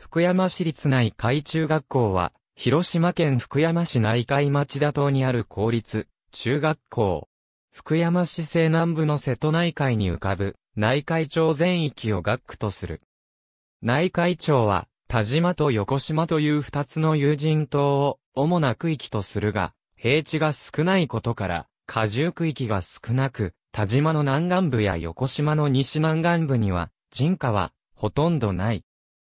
福山市立内海中学校は、広島県福山市内海町田島にある公立、中学校。福山市西南部の瀬戸内海に浮かぶ、内海町全域を学区とする。内海町は、田島と横島という二つの有人島を主な区域とするが、平地が少ないことから、荷重区域が少なく、田島の南岸部や横島の西南岸部には、人家は、ほとんどない。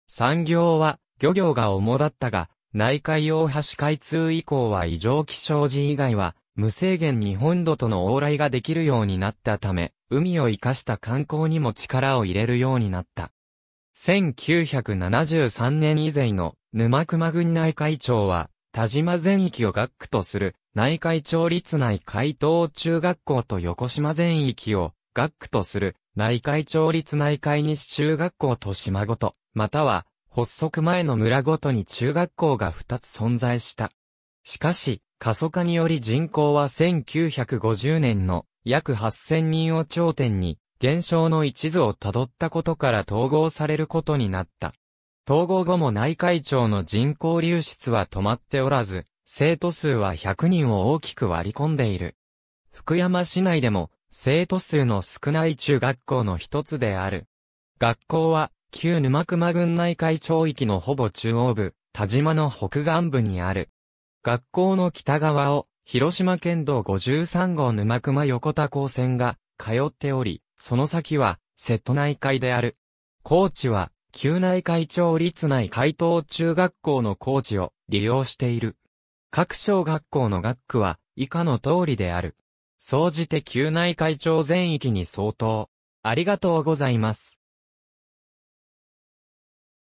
産業は漁業が主だったが、内海大橋開通以降は異常気象時以外は、無制限に本土との往来ができるようになったため、海を生かした観光にも力を入れるようになった。1973年以前の沼熊郡内海町は、田島全域を学区とする内海町立内海東中学校と横島全域を学区とする、内会町立内会西中学校と島ごと、または、発足前の村ごとに中学校が2つ存在した。しかし、過疎化により人口は1950年の約8000人を頂点に、減少の一途をたどったことから統合されることになった。統合後も内会長の人口流出は止まっておらず、生徒数は100人を大きく割り込んでいる。福山市内でも生徒数の少ない中学校の一つである。学校は、旧沼熊郡内海町域のほぼ中央部、田島の北岸部にある。学校の北側を、広島県道53号沼熊横田高線が、通っており、その先は、瀬戸内海である。高知は、旧内海町立内海東中学校の高知を利用している。各小学校の学区は、以下の通りである。総じて宮内会長全域に相当。ありがとうございます。